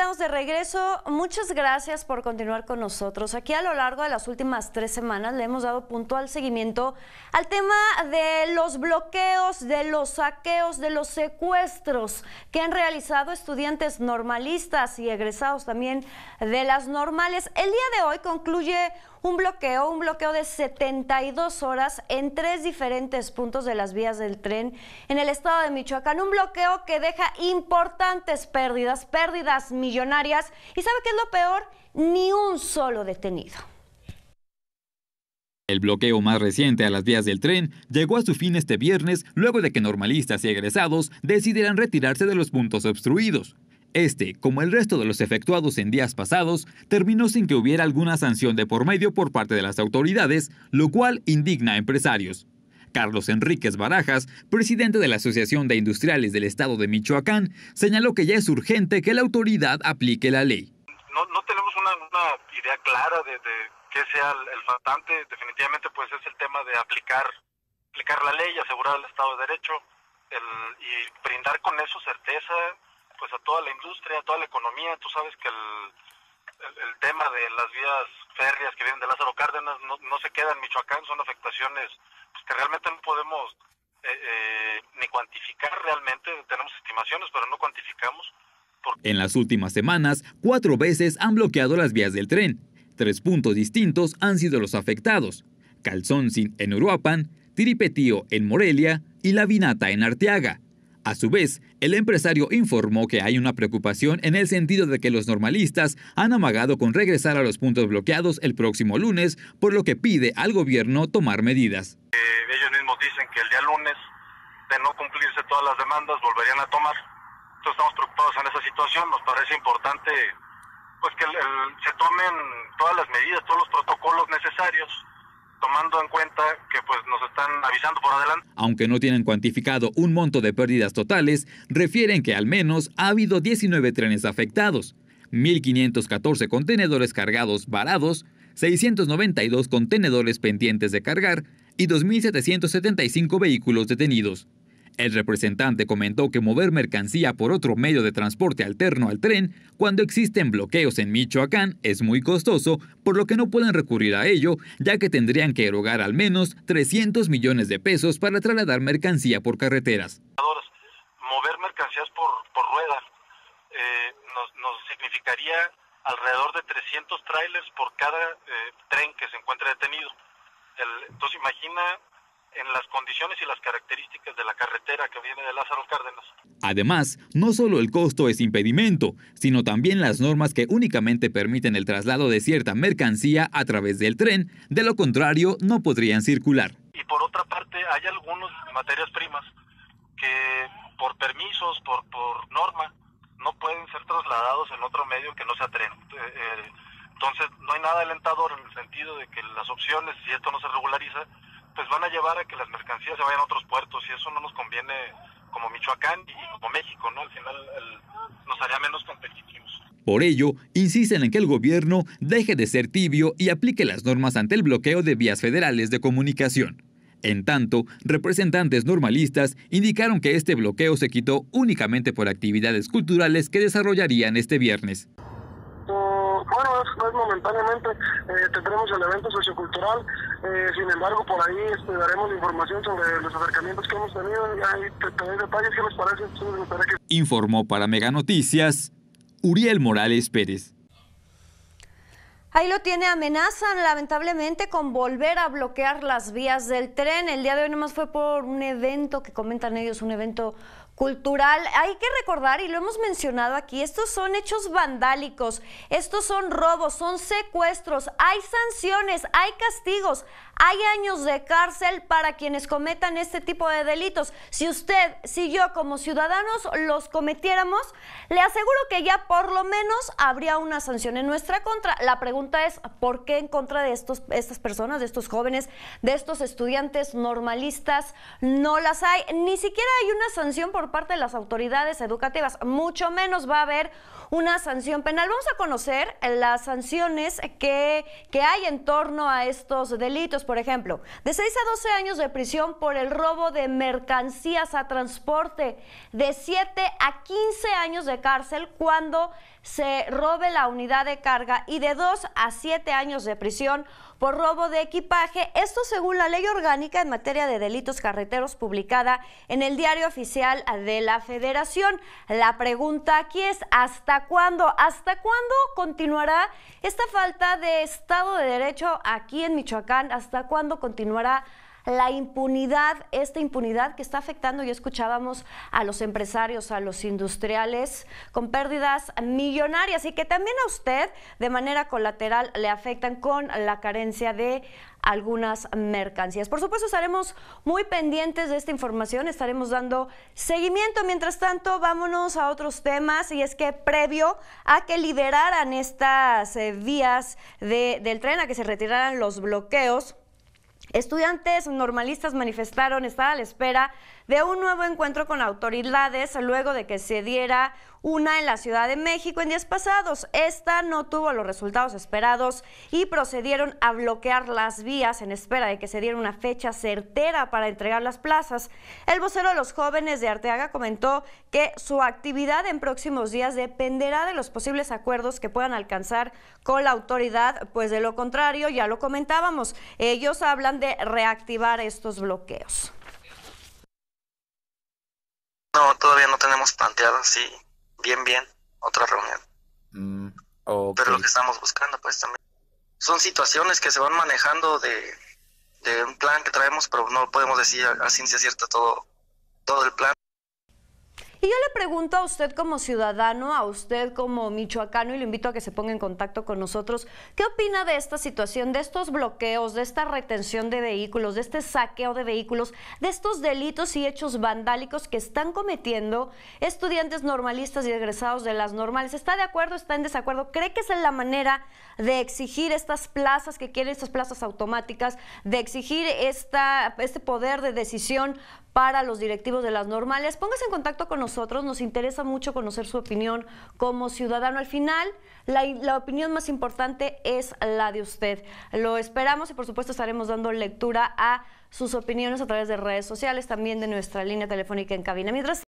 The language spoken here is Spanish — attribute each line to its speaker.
Speaker 1: estamos de regreso. Muchas gracias por continuar con nosotros. Aquí a lo largo de las últimas tres semanas le hemos dado puntual seguimiento al tema de los bloqueos, de los saqueos, de los secuestros que han realizado estudiantes normalistas y egresados también de las normales. El día de hoy concluye un bloqueo, un bloqueo de 72 horas en tres diferentes puntos de las vías del tren en el estado de Michoacán, un bloqueo que deja importantes pérdidas, pérdidas millonarias y sabe qué es lo peor, ni un solo detenido.
Speaker 2: El bloqueo más reciente a las vías del tren llegó a su fin este viernes luego de que normalistas y egresados decidieran retirarse de los puntos obstruidos. Este, como el resto de los efectuados en días pasados, terminó sin que hubiera alguna sanción de por medio por parte de las autoridades, lo cual indigna a empresarios. Carlos Enríquez Barajas, presidente de la Asociación de Industriales del Estado de Michoacán, señaló que ya es urgente que la autoridad aplique la ley. No, tenemos una,
Speaker 1: idea clara de, qué sea el, faltante. Definitivamente pues es el tema de aplicar, la ley, asegurar el Estado de Derecho y brindar con eso certeza pues a toda la industria, a toda la economía. Tú sabes que el, tema de las vías férreas que vienen de Lázaro Cárdenas no, se queda en Michoacán, son afectaciones
Speaker 2: pues, que realmente no podemos eh, eh, ni cuantificar realmente, tenemos estimaciones, pero no cuantificamos. En las últimas semanas, cuatro veces han bloqueado las vías del tren. Tres puntos distintos han sido los afectados. Sin en Uruapan, Tiripetío en Morelia y La Vinata en Arteaga. A su vez, el empresario informó que hay una preocupación en el sentido de que los normalistas han amagado con regresar a los puntos bloqueados el próximo lunes, por lo que pide al gobierno tomar medidas. Eh, ellos mismos dicen
Speaker 1: que el día lunes, de no cumplirse todas las demandas, volverían a tomar. estamos preocupados en esa situación, nos parece importante pues que se tomen todas las medidas, todos los
Speaker 2: protocolos necesarios tomando en cuenta que pues, nos están avisando por adelante. Aunque no tienen cuantificado un monto de pérdidas totales, refieren que al menos ha habido 19 trenes afectados, 1.514 contenedores cargados varados, 692 contenedores pendientes de cargar y 2.775 vehículos detenidos. El representante comentó que mover mercancía por otro medio de transporte alterno al tren cuando existen bloqueos en Michoacán es muy costoso, por lo que no pueden recurrir a ello, ya que tendrían que erogar al menos 300 millones de pesos para trasladar mercancía por carreteras. Mover mercancías por, ruedas eh, nos,
Speaker 1: significaría alrededor de 300 trailers por cada eh, tren que se encuentre detenido. entonces imagina en las condiciones y las características de la carretera que viene
Speaker 2: de Lázaro Cárdenas. Además, no solo el costo es impedimento, sino también las normas que únicamente permiten el traslado de cierta mercancía a través del tren, de lo contrario no podrían circular. Y por otra parte, hay algunas materias primas que
Speaker 1: por permisos, por, por norma, no pueden ser trasladados en otro medio que no sea tren. Eh, eh, entonces, no hay nada alentador en el sentido de que las opciones, si esto no se regulariza, pues van a llevar a que las mercancías se vayan a otros puertos y eso no nos conviene como Michoacán y como México, ¿no? Al final
Speaker 2: nos haría menos competitivos. Por ello, insisten en que el gobierno deje de ser tibio y aplique las normas ante el bloqueo de vías federales de comunicación. En tanto, representantes normalistas indicaron que este bloqueo se quitó únicamente por actividades culturales que desarrollarían este viernes
Speaker 1: bueno, es, momentáneamente eh, tendremos el evento sociocultural, eh, sin embargo, por ahí este, daremos la información sobre los acercamientos que hemos tenido y ahí te, doy detalles que nos parece. que...
Speaker 2: Informó para Mega Noticias Uriel Morales Pérez.
Speaker 1: Ahí lo tiene, amenazan lamentablemente con volver a bloquear las vías del tren. El día de hoy nomás fue por un evento que comentan ellos, un evento cultural. Hay que recordar, y lo hemos mencionado aquí, estos son hechos vandálicos, estos son robos, son secuestros, hay sanciones, hay castigos, hay años de cárcel para quienes cometan este tipo de delitos. Si usted, si yo como ciudadanos los cometiéramos, le aseguro que ya por lo menos habría una sanción en nuestra contra. La pregunta es, ¿por qué en contra de estos, estas personas, de estos jóvenes, de estos estudiantes normalistas? No las hay. Ni siquiera hay una sanción por parte de las autoridades educativas. Mucho menos va a haber una sanción penal. Vamos a conocer las sanciones que, que hay en torno a estos delitos por ejemplo, de 6 a 12 años de prisión por el robo de mercancías a transporte, de 7 a 15 años de cárcel cuando se robe la unidad de carga y de 2 a 7 años de prisión por robo de equipaje. Esto según la ley orgánica en materia de delitos carreteros publicada en el diario oficial de la Federación. La pregunta aquí es, ¿hasta cuándo? ¿Hasta cuándo continuará esta falta de Estado de Derecho aquí en Michoacán? ¿Hasta cuándo continuará? la impunidad, esta impunidad que está afectando, ya escuchábamos a los empresarios, a los industriales, con pérdidas millonarias y que también a usted de manera colateral le afectan con la carencia de algunas mercancías. Por supuesto, estaremos muy pendientes de esta información, estaremos dando seguimiento. Mientras tanto, vámonos a otros temas y es que previo a que liberaran estas eh, vías del tren, a que se retiraran los bloqueos, Estudiantes normalistas manifestaron estar a la espera de un nuevo encuentro con autoridades luego de que se diera una en la Ciudad de México en días pasados. Esta no tuvo los resultados esperados y procedieron a bloquear las vías en espera de que se diera una fecha certera para entregar las plazas. El vocero de los jóvenes de Arteaga comentó que su actividad en próximos días dependerá de los posibles acuerdos que puedan alcanzar con la autoridad, pues de lo contrario, ya lo comentábamos, ellos hablan de reactivar estos bloqueos. No, todavía no tenemos planteado así bien, bien otra reunión. Mm, pero lo que estamos buscando, pues también. Son situaciones que se van manejando de, un plan que traemos, pero no podemos decir a, ciencia cierta todo, todo el plan. Y yo le pregunto a usted como ciudadano, a usted como michoacano, y le invito a que se ponga en contacto con nosotros, ¿qué opina de esta situación, de estos bloqueos, de esta retención de vehículos, de este saqueo de vehículos, de estos delitos y hechos vandálicos que están cometiendo estudiantes normalistas y egresados de las normales? ¿Está de acuerdo? ¿Está en desacuerdo? ¿Cree que es la manera de exigir estas plazas que quieren, estas plazas automáticas, de exigir esta, este poder de decisión para los directivos de las normales. Póngase en contacto con nosotros, nos interesa mucho conocer su opinión como ciudadano. Al final, la, opinión más importante es la de usted. Lo esperamos y por supuesto estaremos dando lectura a sus opiniones a través de redes sociales, también de nuestra línea telefónica en cabina. Mientras